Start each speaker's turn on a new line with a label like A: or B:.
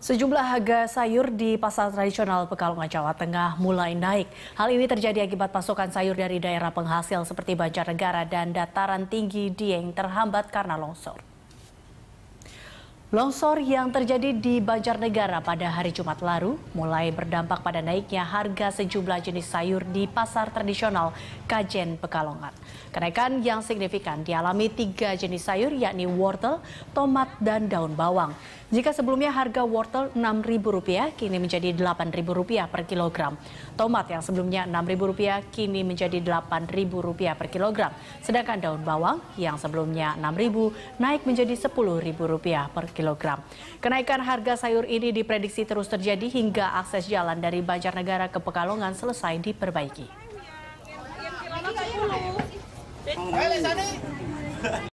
A: Sejumlah harga sayur di pasar tradisional Pekalongan, Jawa Tengah mulai naik. Hal ini terjadi akibat pasokan sayur dari daerah penghasil seperti Banjarnegara dan dataran tinggi Dieng terhambat karena longsor. Longsor yang terjadi di Banjarnegara pada hari Jumat lalu mulai berdampak pada naiknya harga sejumlah jenis sayur di pasar tradisional Kajen Pekalongan. Kenaikan yang signifikan dialami tiga jenis sayur yakni wortel, tomat, dan daun bawang. Jika sebelumnya harga wortel Rp6.000 kini menjadi Rp8.000 per kilogram. Tomat yang sebelumnya Rp6.000 kini menjadi Rp8.000 per kilogram. Sedangkan daun bawang yang sebelumnya Rp6.000 naik menjadi Rp10.000 per kilogram kilogram. Kenaikan harga sayur ini diprediksi terus terjadi hingga akses jalan dari Banjarnegara ke Pekalongan selesai diperbaiki.